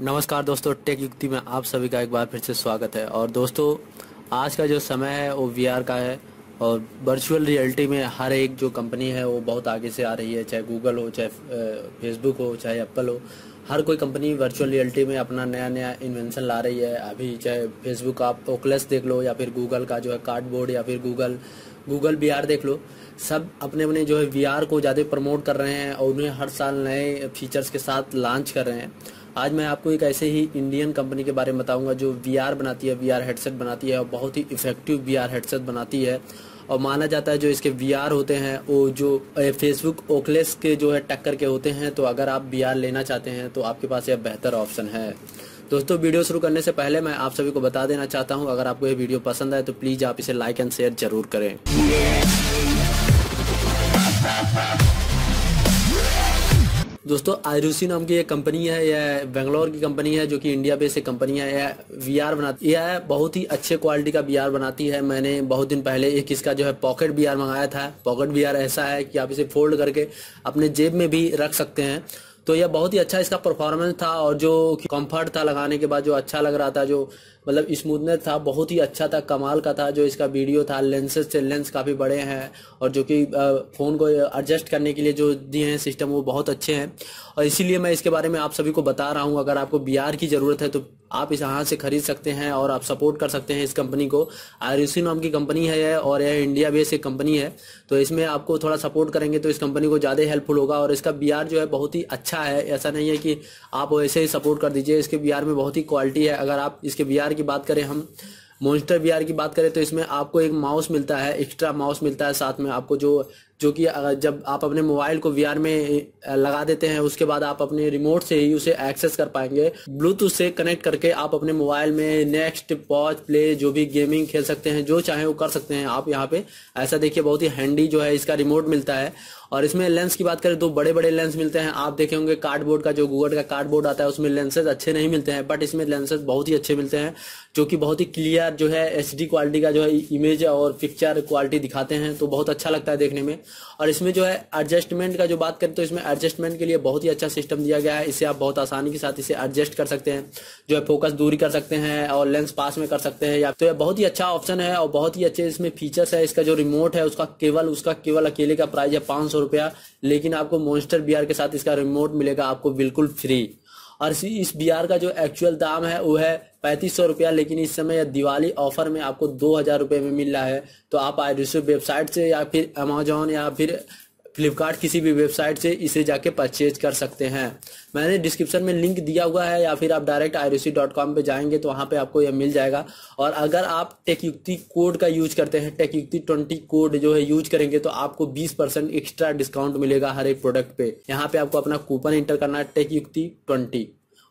नमस्कार दोस्तों टेक युक्ति में आप सभी का एक बार फिर से स्वागत है और दोस्तों आज का जो समय है वो वी का है और वर्चुअल रियलिटी में हर एक जो कंपनी है वो बहुत आगे से आ रही है चाहे गूगल हो चाहे फेसबुक हो चाहे एप्पल हो हर कोई कंपनी वर्चुअल रियलिटी में अपना नया नया इन्वेंशन ला रही है अभी चाहे फेसबुक आप ओकलस देख लो या फिर गूगल का जो है कार्डबोर्ड या फिर गूगल गूगल वी देख लो सब अपने अपने जो है वी को ज़्यादा प्रमोट कर रहे हैं और उन्हें हर साल नए फीचर्स के साथ लॉन्च कर रहे हैं आज मैं आपको एक ऐसे ही इंडियन कंपनी के बारे में बताऊंगा जो वी बनाती है वी हेडसेट बनाती है और बहुत ही इफेक्टिव वी हेडसेट बनाती है और माना जाता है जो इसके वी होते हैं वो जो फेसबुक ओकलेस के जो है टक्कर के होते हैं तो अगर आप वी लेना चाहते हैं तो आपके पास यह बेहतर ऑप्शन है दोस्तों वीडियो शुरू करने से पहले मैं आप सभी को बता देना चाहता हूं अगर आपको ये वीडियो पसंद आए तो प्लीज़ आप इसे लाइक एंड शेयर जरूर करें दोस्तों आयरूसी नाम की एक कंपनी है यह बेंगलोर की कंपनी है जो कि इंडिया बेस एक कंपनी है यह वी आर बनाती यह बहुत ही अच्छे क्वालिटी का बी आर बनाती है मैंने बहुत दिन पहले एक इसका जो है पॉकेट बी आर मंगाया था पॉकेट बी आर ऐसा है कि आप इसे फोल्ड करके अपने जेब में भी रख सकते हैं तो यह बहुत ही अच्छा इसका परफॉर्मेंस था और जो कंफर्ट था लगाने के बाद जो अच्छा लग रहा था जो मतलब स्मूथनेस था बहुत ही अच्छा था कमाल का था जो इसका वीडियो था लेंसेज से लेंस काफ़ी बड़े हैं और जो कि फ़ोन को एडजस्ट करने के लिए जो दिए हैं सिस्टम वो बहुत अच्छे हैं और इसीलिए मैं इसके बारे में आप सभी को बता रहा हूँ अगर आपको बी की ज़रूरत है तो आप इस यहाँ से खरीद सकते हैं और आप सपोर्ट कर सकते हैं इस कंपनी को आर नाम की कंपनी है और यह इंडिया बेस्ड एक कंपनी है तो इसमें आपको थोड़ा सपोर्ट करेंगे तो इस कंपनी को ज़्यादा हेल्पफुल होगा और इसका बी जो है बहुत ही अच्छा है ऐसा नहीं है कि आप वैसे ही सपोर्ट कर दीजिए इसके बी में बहुत ही क्वालिटी है अगर आप इसके बी की बात करें हम मोन्स्टर वी की बात करें तो इसमें आपको एक माउस मिलता है एक्स्ट्रा माउस मिलता है साथ में आपको जो जो कि जब आप अपने मोबाइल को वीआर में लगा देते हैं उसके बाद आप अपने रिमोट से ही उसे एक्सेस कर पाएंगे ब्लूटूथ से कनेक्ट करके आप अपने मोबाइल में नेक्स्ट पॉज प्ले जो भी गेमिंग खेल सकते हैं जो चाहे वो कर सकते हैं आप यहाँ पे ऐसा देखिए बहुत ही हैंडी जो है इसका रिमोट मिलता है और इसमें लेंस की बात करें तो बड़े बड़े लेंस मिलते हैं आप देखे होंगे कार्डबोर्ड का जो गूगल का कार्डबोर्ड आता है उसमें लेंसेज अच्छे नहीं मिलते हैं बट इसमें लेंसेज बहुत ही अच्छे मिलते हैं जो कि बहुत ही क्लियर जो है एच क्वालिटी का जो है इमेज और पिक्चर क्वालिटी दिखाते हैं तो बहुत अच्छा लगता है देखने में और इसमें जो है एडजस्टमेंट का जो बात करें तो इसमें एडजस्टमेंट के लिए बहुत ही अच्छा सिस्टम दिया गया है इसे आप बहुत आसानी के साथ इसे एडजस्ट कर सकते हैं जो है फोकस दूरी कर सकते हैं और लेंस पास में कर सकते हैं या तो बहुत ही अच्छा ऑप्शन है और बहुत ही अच्छे इसमें फीचर्स है इसका जो रिमोट है उसका केवल उसका केवल अकेले का प्राइस है पांच लेकिन आपको मोन्स्टर बी के साथ इसका रिमोट मिलेगा आपको बिल्कुल फ्री और इस बिहार का जो एक्चुअल दाम है वो है पैंतीस सौ रुपया लेकिन इस समय दिवाली ऑफर में आपको दो हज़ार रुपये में मिल रहा है तो आप आई वेबसाइट से या फिर अमेजोन या फिर फ्लिपकार्ट किसी भी वेबसाइट से इसे जाके परचेज कर सकते हैं मैंने डिस्क्रिप्शन में लिंक दिया हुआ है या फिर आप डायरेक्ट आई पे जाएंगे तो वहाँ पे आपको यह मिल जाएगा और अगर आप टेकयुक्ति कोड का यूज करते हैं टेकयुक्ति ट्वेंटी कोड जो है यूज करेंगे तो आपको बीस परसेंट एक्स्ट्रा डिस्काउंट मिलेगा हर एक प्रोडक्ट पे यहाँ पे आपको अपना कूपन एंटर करना है टेकयुक्ति ट्वेंटी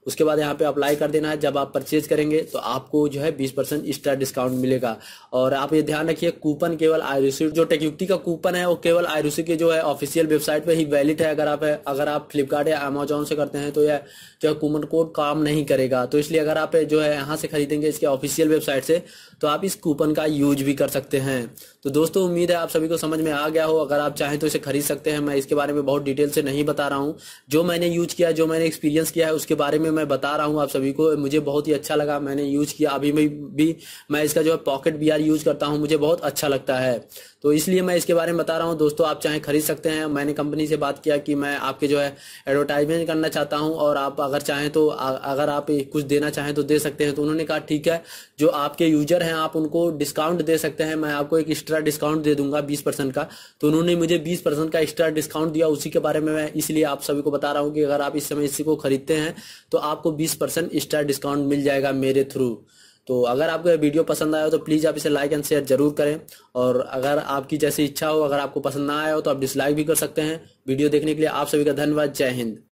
उसके बाद यहाँ पे अप्लाई कर देना है जब आप परचेज करेंगे तो आपको जो है बीस परसेंट एक्स्ट्रा डिस्काउंट मिलेगा और आप ये ध्यान रखिए कूपन केवल आयरुसी जो टेक्युक्ति का कूपन है वो केवल आयुषी के जो है ऑफिशियल वेबसाइट पर ही वैलिड है अगर आप अगर आप फ्लिपकार्ट या अमेजोन से करते हैं तो यह जो है कूपन कोड काम नहीं करेगा तो इसलिए अगर आप जो है यहाँ से खरीदेंगे इसके ऑफिशियल वेबसाइट से तो आप इस कूपन का यूज भी कर सकते हैं तो दोस्तों उम्मीद है आप सभी को समझ में आ गया हो अगर आप चाहें तो इसे खरीद सकते हैं मैं इसके बारे में बहुत डिटेल से नहीं बता रहा हूँ जो मैंने यूज किया जो मैंने एक्सपीरियंस किया है उसके बारे में मैं बता रहा हूँ आप सभी को मुझे बहुत ही अच्छा लगा मैंने यूज किया अभी मैं भी मैं इसका जो है पॉकेट बी यूज करता हूँ मुझे बहुत अच्छा लगता है तो इसलिए मैं इसके बारे में बता रहा हूँ दोस्तों आप चाहे खरीद सकते हैं मैंने कंपनी से बात किया कि मैं आपके जो है एडवर्टाइजमेंट करना चाहता हूँ और आप अगर चाहें तो अगर आप कुछ देना चाहें तो दे सकते हैं तो उन्होंने कहा ठीक है जो आपके यूजर हैं आप उनको डिस्काउंट दे सकते हैं मैं आपको एक एक्स्ट्रा डिस्काउंट दे दूंगा बीस का तो उन्होंने मुझे बीस का एक्स्ट्रा डिस्काउंट दिया उसी के बारे में मैं इसलिए आप सभी को बता रहा हूँ कि अगर आप इस समय इसी को खरीदते हैं तो आपको 20 परसेंट स्टार डिस्काउंट मिल जाएगा मेरे थ्रू तो अगर आपको यह वीडियो पसंद आया हो तो प्लीज़ आप इसे लाइक एंड शेयर जरूर करें और अगर आपकी जैसी इच्छा हो अगर आपको पसंद ना आया हो तो आप डिसलाइक भी कर सकते हैं वीडियो देखने के लिए आप सभी का धन्यवाद जय हिंद